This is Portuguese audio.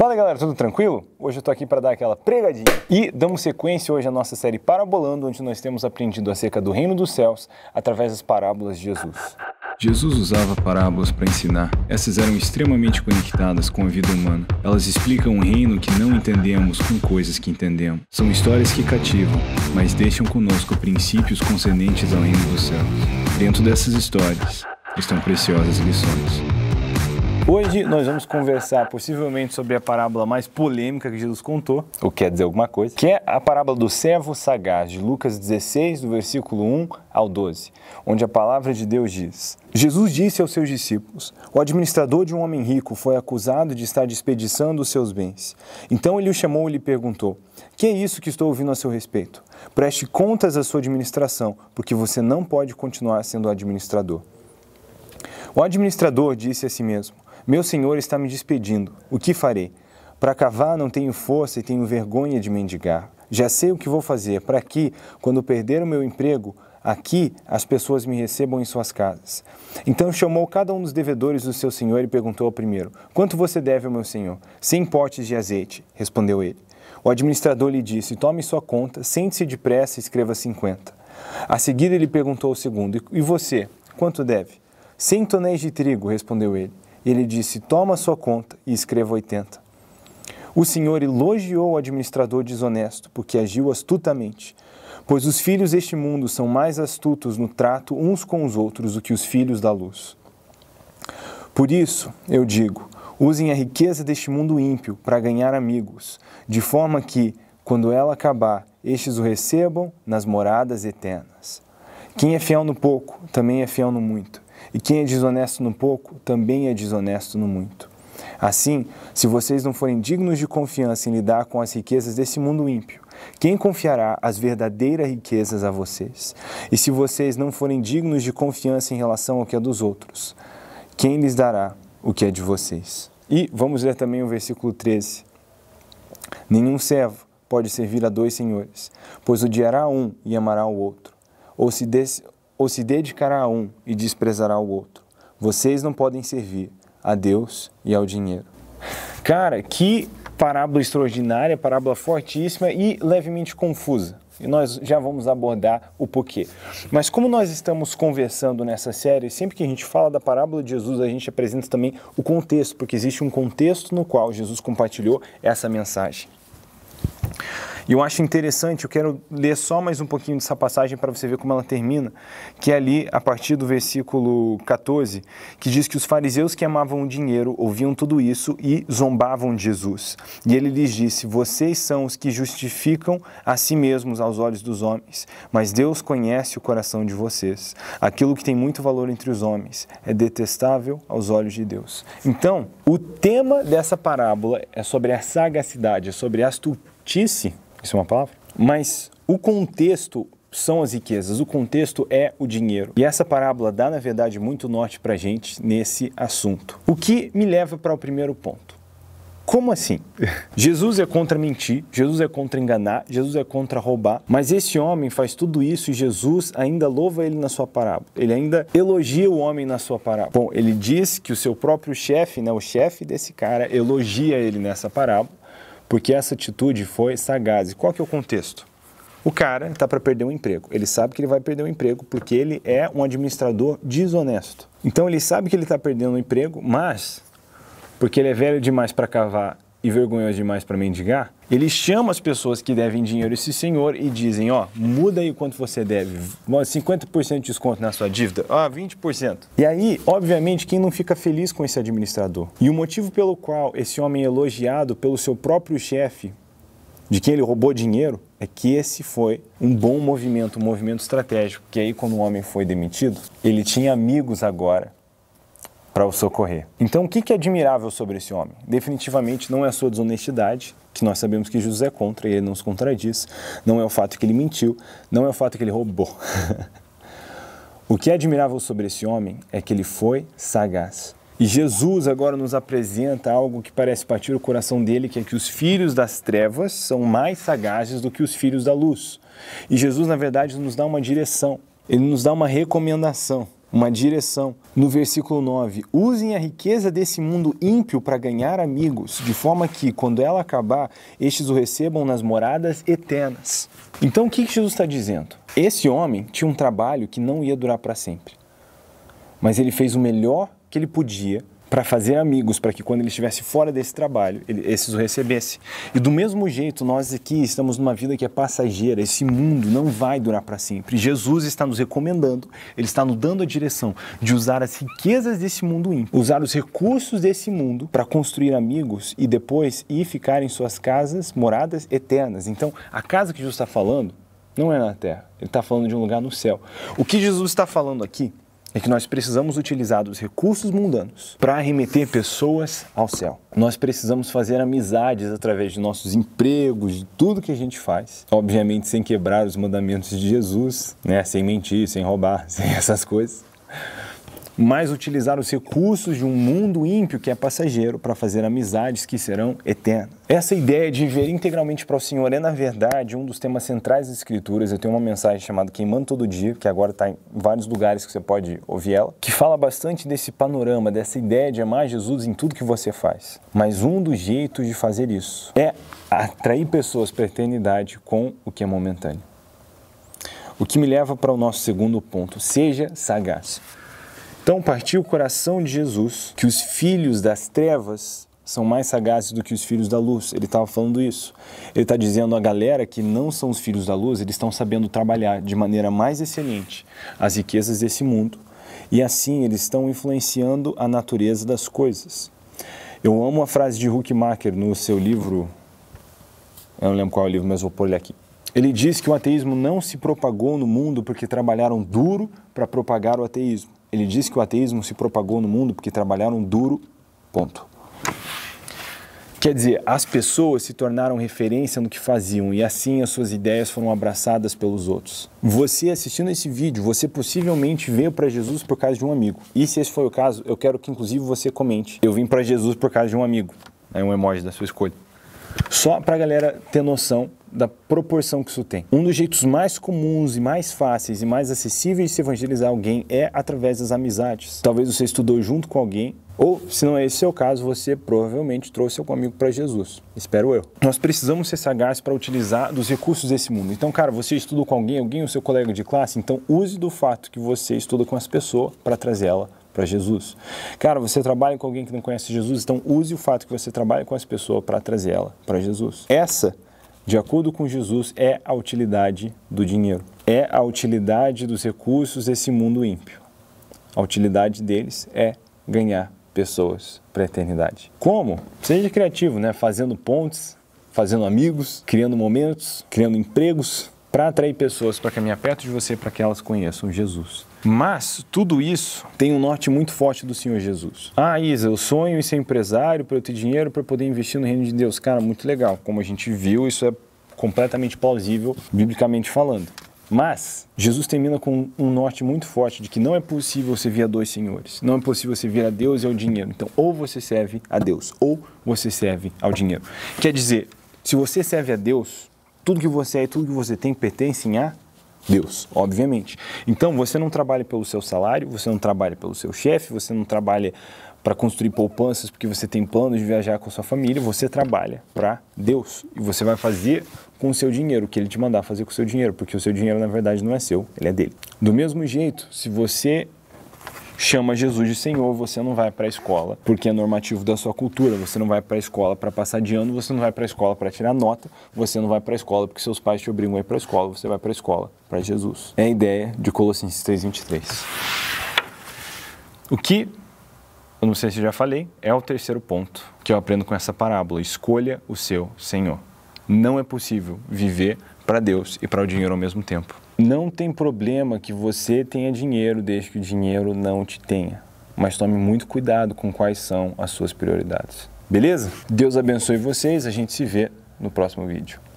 Fala galera, tudo tranquilo? Hoje eu tô aqui para dar aquela pregadinha. E damos sequência hoje à nossa série Parabolando, onde nós temos aprendido acerca do reino dos céus através das parábolas de Jesus. Jesus usava parábolas para ensinar. Essas eram extremamente conectadas com a vida humana. Elas explicam um reino que não entendemos com coisas que entendemos. São histórias que cativam, mas deixam conosco princípios concernentes ao reino dos céus. Dentro dessas histórias estão preciosas lições. Hoje nós vamos conversar possivelmente sobre a parábola mais polêmica que Jesus contou, ou quer dizer alguma coisa, que é a parábola do servo sagaz, de Lucas 16, do versículo 1 ao 12, onde a palavra de Deus diz: Jesus disse aos seus discípulos: O administrador de um homem rico foi acusado de estar desperdiçando os seus bens. Então ele o chamou e lhe perguntou: Que é isso que estou ouvindo a seu respeito? Preste contas à sua administração, porque você não pode continuar sendo administrador. O administrador disse a si mesmo: meu senhor está me despedindo. O que farei? Para cavar não tenho força e tenho vergonha de mendigar. Já sei o que vou fazer para que, quando perder o meu emprego, aqui as pessoas me recebam em suas casas. Então chamou cada um dos devedores do seu senhor e perguntou ao primeiro: Quanto você deve ao meu senhor? Cem potes de azeite, respondeu ele. O administrador lhe disse: Tome sua conta, sente-se depressa e escreva cinquenta. A seguir ele perguntou ao segundo: E você, quanto deve? Cem tonéis de trigo, respondeu ele. Ele disse: Toma sua conta e escreva 80. O Senhor elogiou o administrador desonesto, porque agiu astutamente. Pois os filhos deste mundo são mais astutos no trato uns com os outros do que os filhos da luz. Por isso, eu digo: usem a riqueza deste mundo ímpio para ganhar amigos, de forma que, quando ela acabar, estes o recebam nas moradas eternas. Quem é fiel no pouco também é fiel no muito. E quem é desonesto no pouco também é desonesto no muito. Assim, se vocês não forem dignos de confiança em lidar com as riquezas desse mundo ímpio, quem confiará as verdadeiras riquezas a vocês? E se vocês não forem dignos de confiança em relação ao que é dos outros, quem lhes dará o que é de vocês? E vamos ler também o versículo 13. Nenhum servo pode servir a dois senhores, pois odiará um e amará o outro, ou se, des ou se dedicará a um e desprezará o outro. Vocês não podem servir a Deus e ao dinheiro. Cara, que parábola extraordinária, parábola fortíssima e levemente confusa. E nós já vamos abordar o porquê. Mas como nós estamos conversando nessa série, sempre que a gente fala da parábola de Jesus, a gente apresenta também o contexto, porque existe um contexto no qual Jesus compartilhou essa mensagem. E eu acho interessante, eu quero ler só mais um pouquinho dessa passagem para você ver como ela termina, que é ali a partir do versículo 14, que diz que os fariseus que amavam o dinheiro ouviam tudo isso e zombavam de Jesus. E ele lhes disse: Vocês são os que justificam a si mesmos aos olhos dos homens, mas Deus conhece o coração de vocês. Aquilo que tem muito valor entre os homens é detestável aos olhos de Deus. Então, o tema dessa parábola é sobre a sagacidade, é sobre a astutice isso é uma palavra? Mas o contexto são as riquezas, o contexto é o dinheiro. E essa parábola dá, na verdade, muito norte para a gente nesse assunto. O que me leva para o primeiro ponto. Como assim? Jesus é contra mentir, Jesus é contra enganar, Jesus é contra roubar, mas esse homem faz tudo isso e Jesus ainda louva ele na sua parábola. Ele ainda elogia o homem na sua parábola. Bom, ele diz que o seu próprio chefe, né, o chefe desse cara, elogia ele nessa parábola porque essa atitude foi sagaz. E qual que é o contexto? O cara está para perder um emprego. Ele sabe que ele vai perder um emprego porque ele é um administrador desonesto. Então ele sabe que ele está perdendo um emprego, mas porque ele é velho demais para cavar e vergonhoso demais para mendigar, ele chama as pessoas que devem dinheiro a esse senhor e dizem, ó, muda aí quanto você deve, 50% de desconto na sua dívida, ó, 20%. E aí, obviamente, quem não fica feliz com esse administrador? E o motivo pelo qual esse homem é elogiado pelo seu próprio chefe, de quem ele roubou dinheiro, é que esse foi um bom movimento, um movimento estratégico, que aí quando o homem foi demitido, ele tinha amigos agora para o socorrer. Então, o que, é admirável sobre esse homem? Definitivamente não é a sua desonestidade, que nós sabemos que Jesus é contra e ele não se contradiz, não é o fato que ele mentiu, não é o fato que ele roubou. o que é admirável sobre esse homem é que ele foi sagaz. E Jesus agora nos apresenta algo que parece partir o coração dele, que é que os filhos das trevas são mais sagazes do que os filhos da luz. E Jesus, na verdade, nos dá uma direção, ele nos dá uma recomendação uma direção. No versículo 9: Usem a riqueza desse mundo ímpio para ganhar amigos, de forma que, quando ela acabar, estes o recebam nas moradas eternas. Então, o que Jesus está dizendo? Esse homem tinha um trabalho que não ia durar para sempre, mas ele fez o melhor que ele podia para fazer amigos, para que quando ele estivesse fora desse trabalho, ele, esses o recebesse. E do mesmo jeito, nós aqui estamos numa vida que é passageira, esse mundo não vai durar para sempre. Jesus está nos recomendando, ele está nos dando a direção de usar as riquezas desse mundo ímpio, usar os recursos desse mundo para construir amigos e depois ir ficar em suas casas, moradas eternas. Então, a casa que Jesus está falando não é na terra, ele está falando de um lugar no céu. O que Jesus está falando aqui é que nós precisamos utilizar os recursos mundanos para remeter pessoas ao céu. Nós precisamos fazer amizades através de nossos empregos, de tudo que a gente faz, obviamente sem quebrar os mandamentos de Jesus, né? sem mentir, sem roubar, sem essas coisas mas utilizar os recursos de um mundo ímpio que é passageiro para fazer amizades que serão eternas. Essa ideia de viver integralmente para o Senhor é, na verdade, um dos temas centrais das Escrituras. Eu tenho uma mensagem chamada Queimando Todo Dia, que agora está em vários lugares que você pode ouvir ela, que fala bastante desse panorama, dessa ideia de amar Jesus em tudo que você faz. Mas um dos jeitos de fazer isso é atrair pessoas para a eternidade com o que é momentâneo. O que me leva para o nosso segundo ponto: seja sagaz. Então partiu o coração de Jesus que os filhos das trevas são mais sagazes do que os filhos da luz. Ele estava falando isso. Ele está dizendo à galera que não são os filhos da luz, eles estão sabendo trabalhar de maneira mais excelente as riquezas desse mundo e assim eles estão influenciando a natureza das coisas. Eu amo a frase de Huckmacher no seu livro, eu não lembro qual é o livro, mas vou pôr ele aqui. Ele diz que o ateísmo não se propagou no mundo porque trabalharam duro para propagar o ateísmo. Ele diz que o ateísmo se propagou no mundo porque trabalharam duro, ponto. Quer dizer, as pessoas se tornaram referência no que faziam e assim as suas ideias foram abraçadas pelos outros. Você assistindo esse vídeo, você possivelmente veio para Jesus por causa de um amigo. E se esse foi o caso, eu quero que inclusive você comente. Eu vim para Jesus por causa de um amigo. É um emoji da sua escolha. Só para a galera ter noção da proporção que isso tem. Um dos jeitos mais comuns e mais fáceis e mais acessíveis de se evangelizar alguém é através das amizades. Talvez você estudou junto com alguém, ou se não é esse seu caso, você provavelmente trouxe algum amigo para Jesus. Espero eu. Nós precisamos ser sagazes para utilizar dos recursos desse mundo. Então, cara, você estudou com alguém, alguém, o seu colega de classe, então use do fato que você estuda com as pessoas para trazer ela para Jesus. Cara, você trabalha com alguém que não conhece Jesus, então use o fato que você trabalha com essa pessoa para trazer ela para Jesus. Essa, de acordo com Jesus, é a utilidade do dinheiro. É a utilidade dos recursos desse mundo ímpio. A utilidade deles é ganhar pessoas para a eternidade. Como? Seja criativo, né? Fazendo pontes, fazendo amigos, criando momentos, criando empregos para atrair pessoas para caminhar perto de você para que elas conheçam Jesus. Mas tudo isso tem um norte muito forte do Senhor Jesus. Ah, Isa, eu sonho em ser empresário para eu ter dinheiro para poder investir no reino de Deus. Cara, muito legal. Como a gente viu, isso é completamente plausível, biblicamente falando. Mas Jesus termina com um norte muito forte de que não é possível você vir a dois senhores. Não é possível você vir a Deus e ao dinheiro. Então, ou você serve a Deus, ou você serve ao dinheiro. Quer dizer, se você serve a Deus, tudo que você é e tudo que você tem em a Deus, obviamente. Então você não trabalha pelo seu salário, você não trabalha pelo seu chefe, você não trabalha para construir poupanças porque você tem planos de viajar com sua família, você trabalha para Deus e você vai fazer com o seu dinheiro que ele te mandar fazer com o seu dinheiro, porque o seu dinheiro na verdade não é seu, ele é dele. Do mesmo jeito, se você chama Jesus de Senhor, você não vai para a escola porque é normativo da sua cultura, você não vai para a escola para passar de ano, você não vai para a escola para tirar nota, você não vai para a escola porque seus pais te obrigam a ir para a escola, você vai para a escola para Jesus. É a ideia de Colossenses 3:23. O que eu não sei se já falei, é o terceiro ponto que eu aprendo com essa parábola. Escolha o seu Senhor. Não é possível viver para Deus e para o dinheiro ao mesmo tempo. Não tem problema que você tenha dinheiro desde que o dinheiro não te tenha. Mas tome muito cuidado com quais são as suas prioridades. Beleza? Deus abençoe vocês. A gente se vê no próximo vídeo.